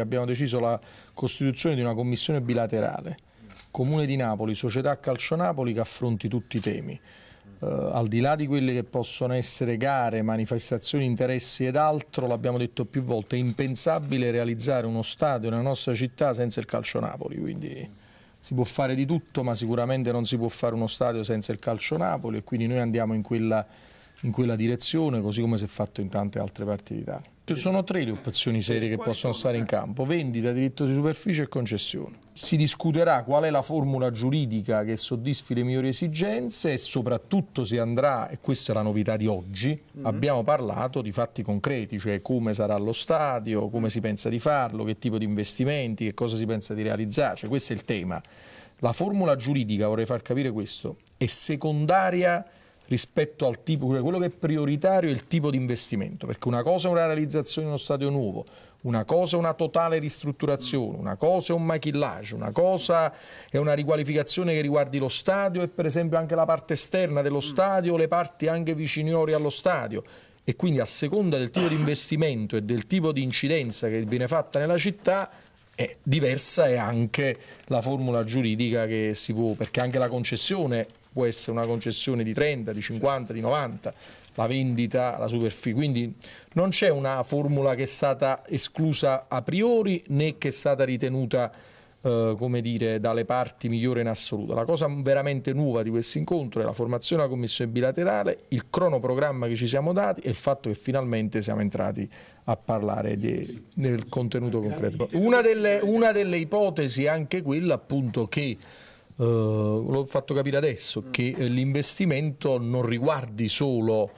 Abbiamo deciso la costituzione di una commissione bilaterale, Comune di Napoli, Società Calcio Napoli che affronti tutti i temi. Eh, al di là di quelle che possono essere gare, manifestazioni, interessi ed altro, l'abbiamo detto più volte, è impensabile realizzare uno stadio nella nostra città senza il calcio Napoli, quindi si può fare di tutto ma sicuramente non si può fare uno stadio senza il calcio Napoli e quindi noi andiamo in quella in quella direzione, così come si è fatto in tante altre parti d'Italia. Ci sono tre le opzioni serie che possono stare in campo, vendita, diritto di superficie e concessione. Si discuterà qual è la formula giuridica che soddisfi le migliori esigenze e soprattutto si andrà, e questa è la novità di oggi, mm -hmm. abbiamo parlato di fatti concreti, cioè come sarà lo stadio, come si pensa di farlo, che tipo di investimenti, che cosa si pensa di realizzare, cioè questo è il tema. La formula giuridica, vorrei far capire questo, è secondaria rispetto al tipo, cioè quello che è prioritario è il tipo di investimento, perché una cosa è una realizzazione di uno stadio nuovo, una cosa è una totale ristrutturazione, una cosa è un maquillage, una cosa è una riqualificazione che riguardi lo stadio e per esempio anche la parte esterna dello mm. stadio, le parti anche viciniori allo stadio e quindi a seconda del tipo di investimento e del tipo di incidenza che viene fatta nella città è diversa è anche la formula giuridica che si può, perché anche la concessione può essere una concessione di 30, di 50, di 90, la vendita, la superficie, quindi non c'è una formula che è stata esclusa a priori né che è stata ritenuta eh, come dire, dalle parti migliore in assoluto. La cosa veramente nuova di questo incontro è la formazione della commissione bilaterale, il cronoprogramma che ci siamo dati e il fatto che finalmente siamo entrati a parlare di, del contenuto concreto. Una delle, una delle ipotesi è anche quella appunto che eh, l'ho fatto capire adesso, mm. che eh, l'investimento non riguardi solo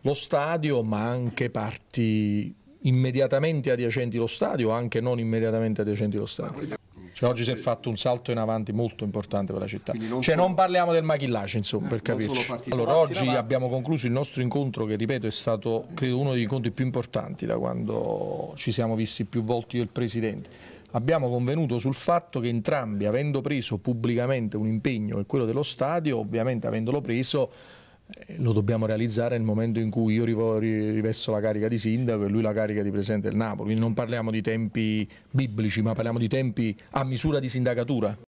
lo stadio ma anche parti immediatamente adiacenti allo stadio, anche non immediatamente adiacenti allo stadio. Cioè, oggi si è fatto un salto in avanti molto importante per la città. Non cioè, solo... non parliamo del maquillaggio, insomma, eh, per capirci. Allora, oggi abbiamo concluso il nostro incontro, che ripeto è stato credo uno degli incontri più importanti da quando ci siamo visti più volte io e il Presidente abbiamo convenuto sul fatto che entrambi, avendo preso pubblicamente un impegno che quello dello stadio, ovviamente avendolo preso eh, lo dobbiamo realizzare nel momento in cui io rivesso la carica di sindaco e lui la carica di presidente del Napoli, quindi non parliamo di tempi biblici ma parliamo di tempi a misura di sindacatura.